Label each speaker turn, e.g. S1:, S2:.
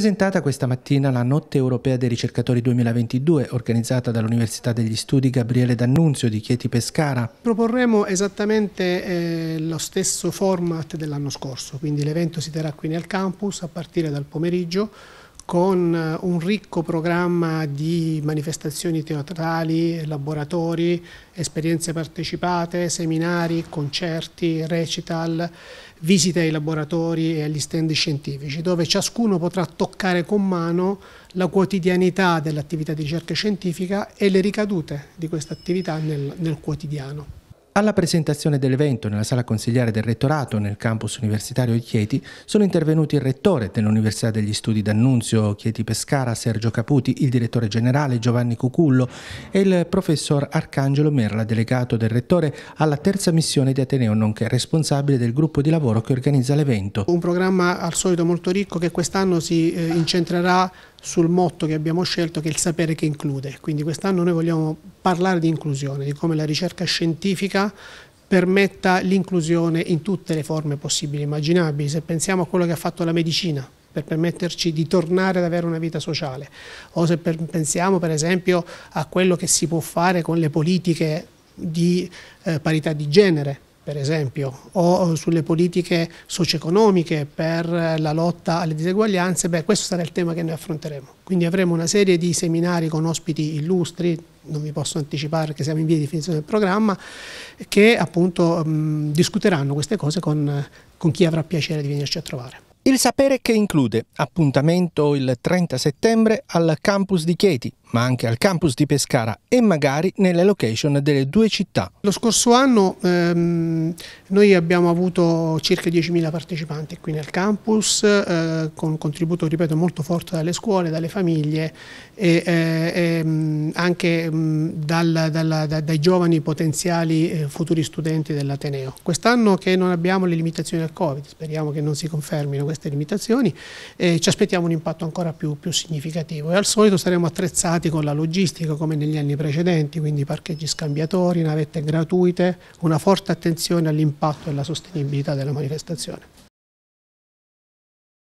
S1: presentata questa mattina la Notte Europea dei Ricercatori 2022, organizzata dall'Università degli Studi Gabriele D'Annunzio di Chieti Pescara.
S2: Proporremo esattamente eh, lo stesso format dell'anno scorso, quindi l'evento si terrà qui nel campus a partire dal pomeriggio con eh, un ricco programma di manifestazioni teatrali, laboratori, esperienze partecipate, seminari, concerti, recital, visite ai laboratori e agli stand scientifici, dove ciascuno potrà toccare con mano la quotidianità dell'attività di ricerca scientifica e le ricadute di questa attività nel, nel quotidiano.
S1: Alla presentazione dell'evento nella sala consigliare del rettorato nel campus universitario di Chieti sono intervenuti il rettore dell'Università degli Studi d'Annunzio Chieti Pescara Sergio Caputi, il direttore generale Giovanni Cucullo e il professor Arcangelo Merla, delegato del rettore alla terza missione di Ateneo, nonché responsabile del gruppo di lavoro che organizza l'evento.
S2: Un programma al solito molto ricco che quest'anno si eh, incentrerà sul motto che abbiamo scelto che è il sapere che include. Quindi quest'anno noi vogliamo parlare di inclusione, di come la ricerca scientifica permetta l'inclusione in tutte le forme possibili e immaginabili. Se pensiamo a quello che ha fatto la medicina, per permetterci di tornare ad avere una vita sociale, o se per, pensiamo per esempio a quello che si può fare con le politiche di eh, parità di genere, per esempio, o sulle politiche socio-economiche per la lotta alle diseguaglianze, beh, questo sarà il tema che noi affronteremo. Quindi avremo una serie di seminari con ospiti illustri, non vi posso anticipare che siamo in via di definizione del programma, che appunto mh, discuteranno queste cose con, con chi avrà piacere di venirci a trovare.
S1: Il sapere che include appuntamento il 30 settembre al campus di Chieti, ma anche al campus di Pescara e magari nelle location delle due città.
S2: Lo scorso anno ehm, noi abbiamo avuto circa 10.000 partecipanti qui nel campus, eh, con un contributo, ripeto, molto forte dalle scuole, dalle famiglie e, eh, e ehm, anche mh, mm, dal, dalla, da, dai giovani potenziali eh, futuri studenti dell'Ateneo. Quest'anno che non abbiamo le limitazioni del Covid, speriamo che non si confermino queste limitazioni, eh, ci aspettiamo un impatto ancora più, più significativo e al solito saremo attrezzati collegati con la logistica come negli anni precedenti, quindi parcheggi scambiatori, navette gratuite, una forte attenzione all'impatto e alla sostenibilità della manifestazione.